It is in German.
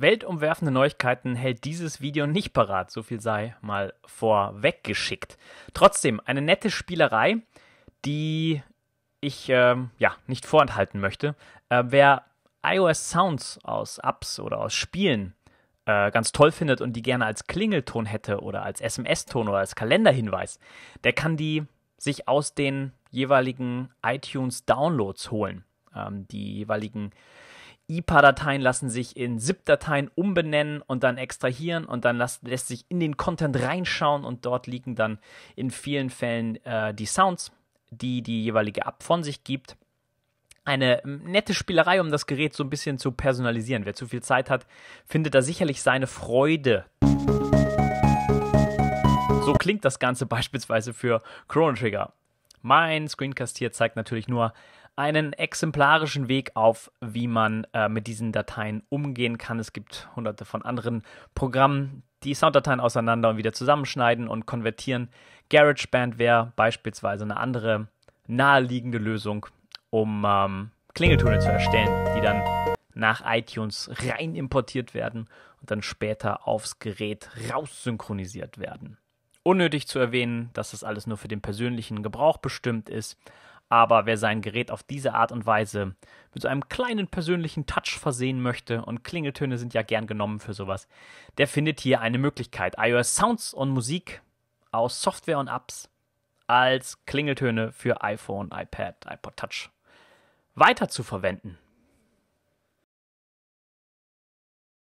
Weltumwerfende Neuigkeiten hält dieses Video nicht parat, so viel sei mal vorweggeschickt. Trotzdem eine nette Spielerei, die ich ähm, ja nicht vorenthalten möchte. Äh, wer iOS Sounds aus Apps oder aus Spielen äh, ganz toll findet und die gerne als Klingelton hätte oder als SMS-Ton oder als Kalenderhinweis, der kann die sich aus den jeweiligen iTunes-Downloads holen. Ähm, die jeweiligen äh, IPA-Dateien lassen sich in ZIP-Dateien umbenennen und dann extrahieren und dann lässt, lässt sich in den Content reinschauen und dort liegen dann in vielen Fällen äh, die Sounds, die die jeweilige App von sich gibt. Eine nette Spielerei, um das Gerät so ein bisschen zu personalisieren. Wer zu viel Zeit hat, findet da sicherlich seine Freude. So klingt das Ganze beispielsweise für Chrono Trigger. Mein Screencast hier zeigt natürlich nur einen exemplarischen Weg auf, wie man äh, mit diesen Dateien umgehen kann. Es gibt hunderte von anderen Programmen, die Sounddateien auseinander und wieder zusammenschneiden und konvertieren. GarageBand wäre beispielsweise eine andere naheliegende Lösung, um ähm, Klingeltöne zu erstellen, die dann nach iTunes rein importiert werden und dann später aufs Gerät raus synchronisiert werden. Unnötig zu erwähnen, dass das alles nur für den persönlichen Gebrauch bestimmt ist, aber wer sein Gerät auf diese Art und Weise mit so einem kleinen persönlichen Touch versehen möchte, und Klingeltöne sind ja gern genommen für sowas, der findet hier eine Möglichkeit, iOS Sounds und Musik aus Software und Apps als Klingeltöne für iPhone, iPad, iPod Touch weiter zu verwenden.